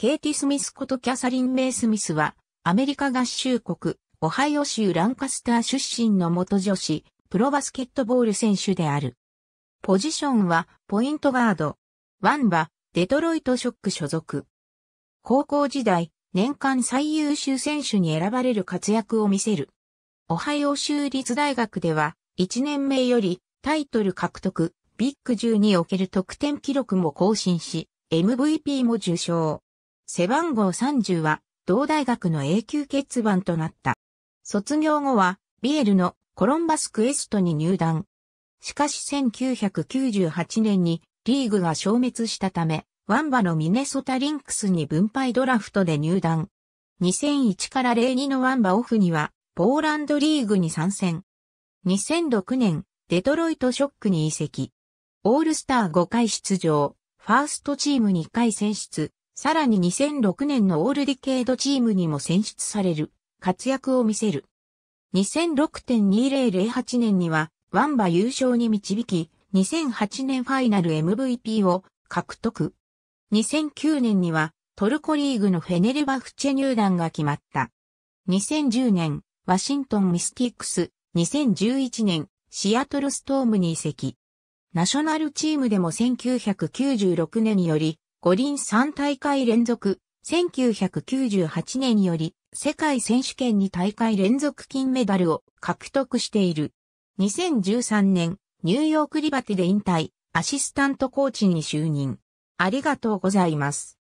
ケイティ・スミスことキャサリン・メイ・スミスは、アメリカ合衆国、オハイオ州ランカスター出身の元女子、プロバスケットボール選手である。ポジションは、ポイントガード。ワンは、デトロイトショック所属。高校時代、年間最優秀選手に選ばれる活躍を見せる。オハイオ州立大学では、1年目よりタイトル獲得、ビッグ10における得点記録も更新し、MVP も受賞。背番号30は同大学の永久欠番となった。卒業後はビエルのコロンバスクエストに入団。しかし1998年にリーグが消滅したため、ワンバのミネソタリンクスに分配ドラフトで入団。2001から02のワンバオフには、ポーランドリーグに参戦。2006年、デトロイトショックに移籍。オールスター5回出場、ファーストチーム2回選出、さらに2006年のオールディケードチームにも選出される活躍を見せる。2006.2008年にはワンバ優勝に導き、2008年ファイナル MVP を獲得。2009年にはトルコリーグのフェネルバフチェ入団が決まった。2010年、ワシントンミスティックス、2011年、シアトルストームに移籍。ナショナルチームでも1996年より五輪3大会連続、1998年より世界選手権に大会連続金メダルを獲得している。2013年、ニューヨークリバティで引退、アシスタントコーチに就任。ありがとうございます。